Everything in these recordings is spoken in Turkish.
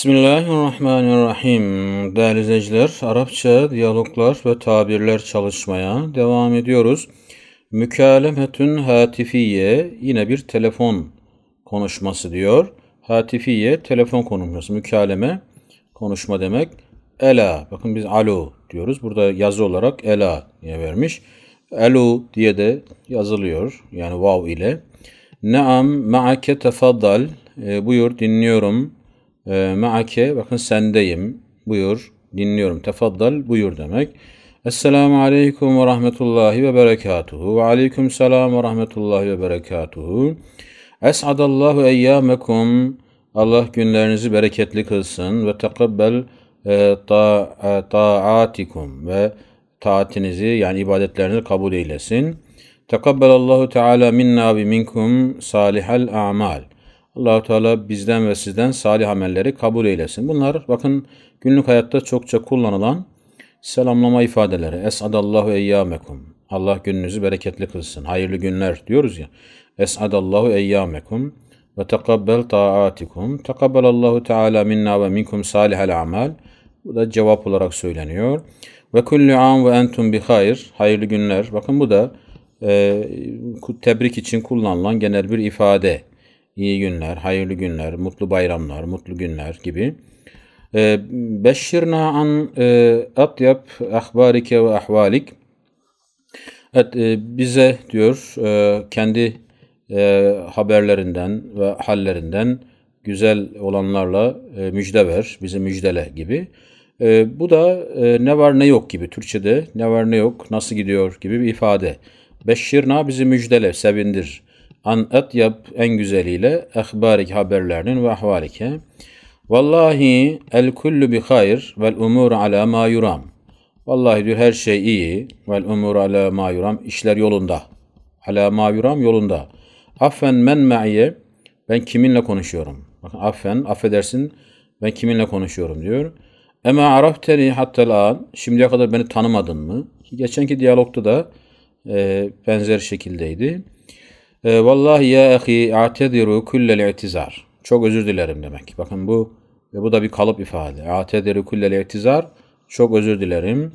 Bismillahirrahmanirrahim. Değerli izleyiciler, Arapça diyaloglar ve tabirler çalışmaya devam ediyoruz. Mükalemetün hatifiye yine bir telefon konuşması diyor. Hatifiye telefon konuşması, mükaleme konuşma demek. Ela, bakın biz alo diyoruz. Burada yazı olarak ela diye vermiş. Alo diye de yazılıyor. Yani vav ile. Naam ma'ake tefaddal. E, buyur dinliyorum ee, Maake bakın sendeyim. Buyur. Dinliyorum. Tefaddal buyur demek. Esselamu aleyküm ve rahmetullahi ve berekatuhu. Ve aleyküm selam ve rahmetullahi ve berekatuhu. Es'adallahu eyyamekum. Allah günlerinizi bereketli kılsın ve tekabbel e, e, taatikum ve taatinizi yani ibadetlerinizi kabul eylesin. Tekabbelallahu Teala minna bi minkum salihal a'mal allah Teala bizden ve sizden salih amelleri kabul eylesin. Bunlar bakın günlük hayatta çokça kullanılan selamlama ifadeleri. Esadallahu eyyamekum. Allah gününüzü bereketli kılsın. Hayırlı günler diyoruz ya. Esadallahu eyyamekum ve tekabbel taatikum. Allahu Teala minna ve minkum salihel amel. Bu da cevap olarak söyleniyor. Ve kullu am ve entum bi hayır. Hayırlı günler. Bakın bu da e, tebrik için kullanılan genel bir ifade iyi günler, hayırlı günler, mutlu bayramlar, mutlu günler gibi. Ee, Beşirna an e, atyap ahbarike ve ahvalik. Evet, e, bize diyor e, kendi haberlerinden ve hallerinden güzel olanlarla müjde ver, bizi müjdele gibi. bu da ne var ne yok gibi Türkçe'de ne var ne yok nasıl gidiyor gibi bir ifade. Beşirna bizi müjdele, sevindir an etyab en güzeliyle ehbarik haberlerinin ve ahvalike. Vallahi el kullu bi hayr vel umur ala ma yuram. Vallahi diyor her şey iyi. Vel umur ala ma yuram. İşler yolunda. Ala ma yuram yolunda. Affen men ma'iye. Ben kiminle konuşuyorum? Bakın affen, affedersin. Ben kiminle konuşuyorum diyor. Ema arafteni hatta an. Şimdiye kadar beni tanımadın mı? Geçenki diyalogda da e, benzer şekildeydi. E, Vallahi ya ahi a'tediru kullel i'tizar. Çok özür dilerim demek. Bakın bu ve bu da bir kalıp ifade. A'tediru kullel i'tizar. Çok özür dilerim.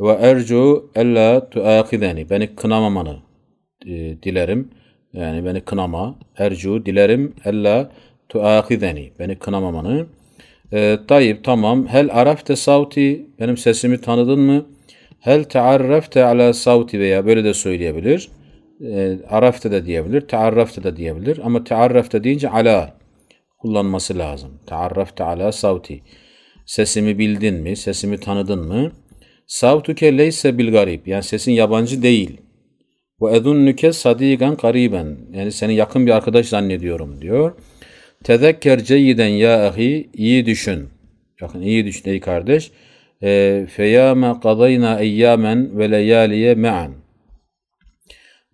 Ve ercu ella tuakideni. Beni kınamamanı e, dilerim. Yani beni kınama. Ercu dilerim ella tuakideni. Beni kınamamanı. E, tayyip tamam. Hel arafte savti. Benim sesimi tanıdın mı? Hel tearrefte ala savti veya böyle de söyleyebilir e, arafta da diyebilir, taarrafta da diyebilir ama taarrafta deyince ala kullanması lazım. Taarrafta ala savti. Sesimi bildin mi? Sesimi tanıdın mı? Savtuke leyse bil garip. Yani sesin yabancı değil. Ve edunnuke sadigan gariben. Yani seni yakın bir arkadaş zannediyorum diyor. Tezekker ceyyiden ya ahi. iyi düşün. Bakın iyi düşün ey kardeş. E, Feyâme kadayna eyyâmen ve leyâliye me'an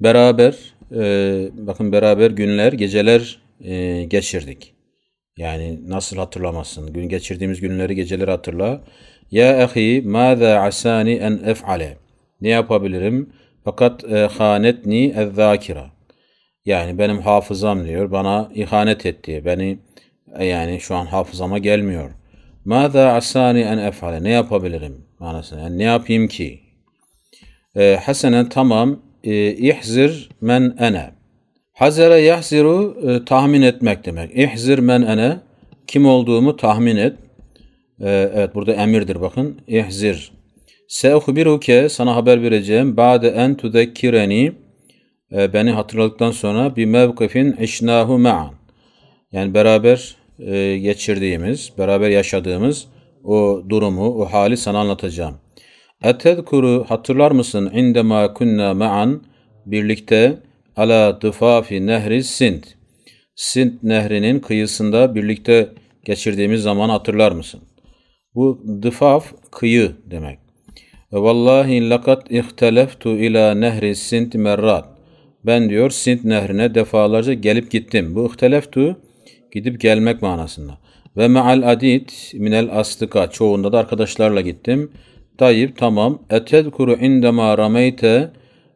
beraber e, bakın beraber günler, geceler e, geçirdik. Yani nasıl hatırlamasın Gün geçirdiğimiz günleri, geceleri hatırla. Ya ahi, maza asani en ef'ale. Ne yapabilirim? Fakat e, hanetni ezzakira. Yani benim hafızam diyor bana ihanet etti. Beni e, yani şu an hafızama gelmiyor. Maza asani en ef'ale. Ne yapabilirim? Manasını. Yani ne yapayım ki? E, tamam e, ihzir men ene. Hazere yahziru e, tahmin etmek demek. İhzir men ene kim olduğumu tahmin et. E, evet burada emirdir bakın. İhzir. ke sana haber vereceğim. Ba'de en tudekkireni e, beni hatırladıktan sonra bir mevkifin işnahu ma'an. Yani beraber geçirdiğimiz, beraber yaşadığımız o durumu, o hali sana anlatacağım. Etedkuru hatırlar mısın indema kunna ma'an birlikte ala dufafi nehri sind, Sint nehrinin kıyısında birlikte geçirdiğimiz zaman hatırlar mısın? Bu dufaf kıyı demek. Ve vallahi lakat ihteleftu ila nehri Sint merrat. Ben diyor Sint nehrine defalarca gelip gittim. Bu ihteleftu gidip gelmek manasında. Ve me'al adid minel Astika çoğunda da arkadaşlarla gittim. Tayyip tamam. Etedkuru indema rameyte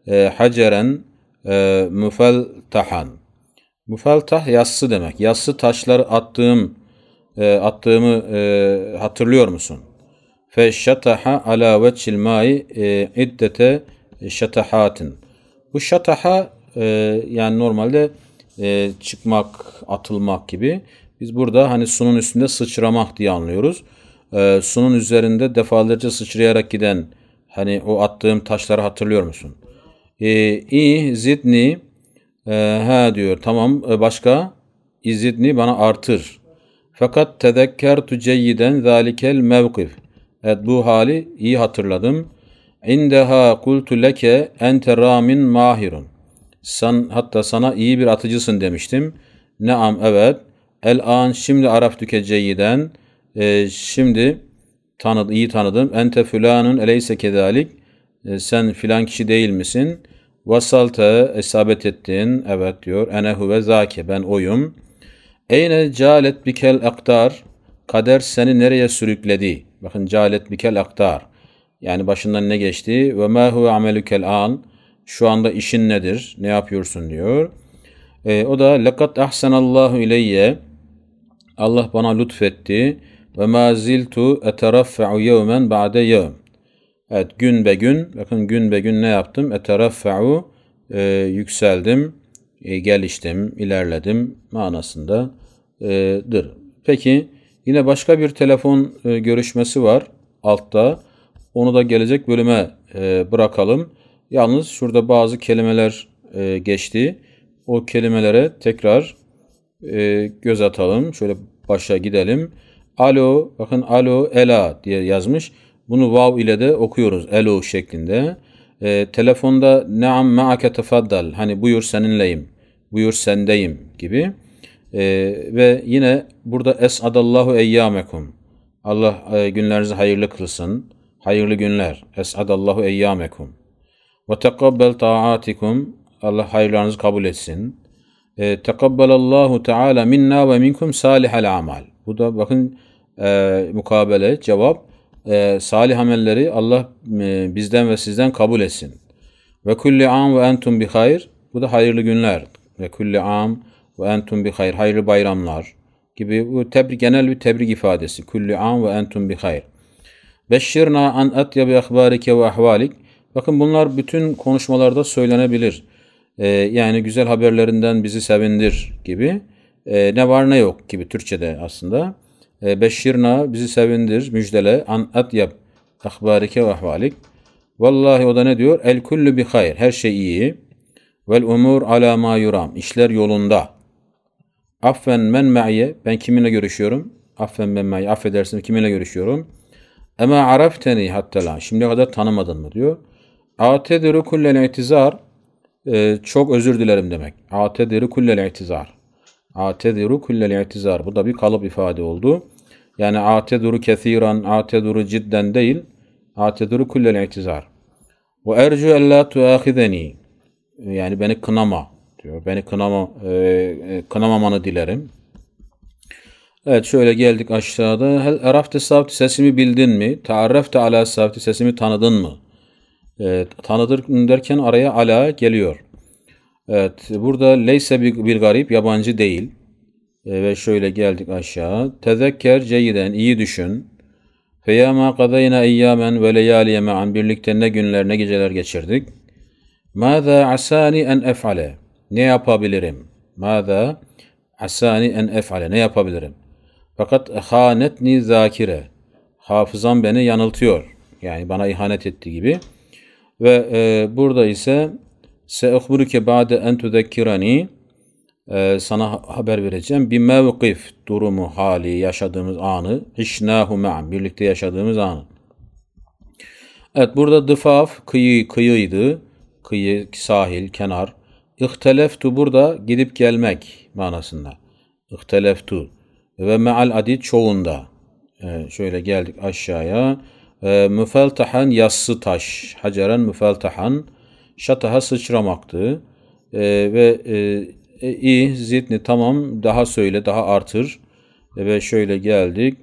e, haceren e, müfeltahan. Müfeltah yassı demek. Yassı taşlar attığım e, attığımı e, hatırlıyor musun? Fe şataha ala veçil mai e, iddete şatahatin. Bu şataha e, yani normalde e, çıkmak, atılmak gibi. Biz burada hani sunun üstünde sıçramak diye anlıyoruz e, sunun üzerinde defalarca sıçrayarak giden hani o attığım taşları hatırlıyor musun? E, ee, zidni e, ha diyor tamam e, başka izidni bana artır. Fakat tezekkertu ceyyiden zalikel mevkif. Evet bu hali iyi hatırladım. İndeha kultu leke ente ramin mahirun. Sen hatta sana iyi bir atıcısın demiştim. Naam evet. El an şimdi araf tükeceyyiden. Ee, şimdi tanı, iyi tanıdım. Ente fülanun eleyse kedalik. Ee, sen filan kişi değil misin? Vasalta isabet ettin. Evet diyor. Ene huve zake. Ben oyum. Eyne calet bikel aktar. Kader seni nereye sürükledi? Bakın calet bikel aktar. Yani başından ne geçti? Ve ma huve amelükel an. Şu anda işin nedir? Ne yapıyorsun diyor. E, o da lekat ahsanallahu ileyye. Allah bana lütfetti. Ve ma ziltu eteraffa'u yevmen ba'de yevm. Evet gün be gün, bakın gün be gün ne yaptım? Eteraffa'u e, yükseldim, e, geliştim, ilerledim manasındadır. E, Peki yine başka bir telefon e, görüşmesi var altta. Onu da gelecek bölüme e, bırakalım. Yalnız şurada bazı kelimeler e, geçti. O kelimelere tekrar e, göz atalım. Şöyle başa gidelim. Alo, bakın alo, ela diye yazmış. Bunu vav ile de okuyoruz. Elo şeklinde. E, telefonda neam ma'ake tefaddal. Hani buyur seninleyim. Buyur sendeyim gibi. E, ve yine burada esadallahu eyyamekum. Allah e, günlerinizi hayırlı kılsın. Hayırlı günler. Esadallahu eyyamekum. Ve tekabbel taatikum. Allah hayırlarınızı kabul etsin. E, tekabbelallahu teala minna ve minkum salihal amal. Bu da bakın e, mukabele cevap e, salih amelleri Allah e, bizden ve sizden kabul etsin. Ve kulli am ve entum bi hayır. Bu da hayırlı günler. Ve kulli am ve entum bi hayır. Hayırlı bayramlar gibi bu tebrik genel bir tebrik ifadesi. Kulli am ve entum bi hayır. Beşşirna an atyabi ahbarike ve ahvalik. Bakın bunlar bütün konuşmalarda söylenebilir. Ee, yani güzel haberlerinden bizi sevindir gibi e, ne var ne yok gibi Türkçe'de aslında. E, Beşşirna bizi sevindir, müjdele, an at yap, ahbarike ve ahvalik. Vallahi o da ne diyor? El kullu bi hayr, her şey iyi. Vel umur ala ma yuram, işler yolunda. Affen men me'ye, ben kiminle görüşüyorum? Affen men me'ye, affedersin kiminle görüşüyorum? Ema arafteni hattela, şimdiye kadar tanımadın mı diyor. Atediru kullel itizar, e, çok özür dilerim demek. Atediru kullel itizar. Atediru kullel i'tizar. Bu da bir kalıp ifade oldu. Yani atediru kethiran, atediru cidden değil. Atediru kullel i'tizar. Ve ercu ella tuâhideni. Yani beni kınama diyor. Beni kınama, e, e, kınamamanı dilerim. Evet şöyle geldik aşağıda. Hel erafte savti sesimi bildin mi? Taarrafte ala savti sesimi tanıdın mı? E, tanıdır derken araya ala geliyor. Evet burada leyse bir, bir garip yabancı değil. E, ve şöyle geldik aşağı. Tezekker ceyiden iyi düşün. Feyama kadayna iyyamen ve leyaliye me'an birlikte ne günler ne geceler geçirdik. Mâzâ asani en ef'ale. Ne yapabilirim? Mâzâ asani en ef'ale. Ne yapabilirim? Fakat hanetni zakire. Hafızam beni yanıltıyor. Yani bana ihanet etti gibi. Ve e, burada ise Seehburuke ba'de en tuzekkirani e, sana haber vereceğim. Bir mevkif durumu, hali, yaşadığımız anı. Hişnâhu me'an. Birlikte yaşadığımız anı. Evet burada dıfaf kıyı kıyıydı. Kıyı, sahil, kenar. İhteleftu burada gidip gelmek manasında. İhteleftu. Ve me'al adi çoğunda. E, şöyle geldik aşağıya. Ee, müfeltahan yassı taş. Haceren müfeltahan şataha sıçramaktı. E, ve e, e i zidni tamam daha söyle daha artır. E, ve şöyle geldik.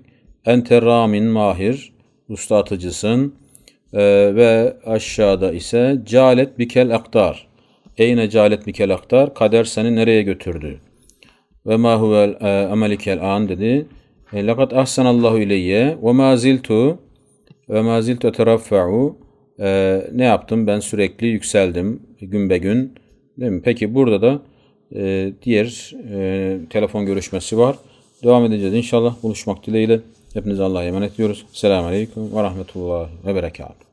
Ente ramin mahir usta atıcısın. E, ve aşağıda ise calet bikel aktar. Eyne calet bikel aktar. Kader seni nereye götürdü? Ve ma huvel e, amelikel an dedi. E, Lakat ahsanallahu ileyye ve ma ziltu ve ma ziltu eteraffu e, ne yaptım? Ben sürekli yükseldim gün be gün. Değil mi? Peki burada da e, diğer e, telefon görüşmesi var. Devam edeceğiz inşallah. Buluşmak dileğiyle. Hepinize Allah'a emanet ediyoruz. Selamun Aleyküm ve Rahmetullahi ve Berekatuhu.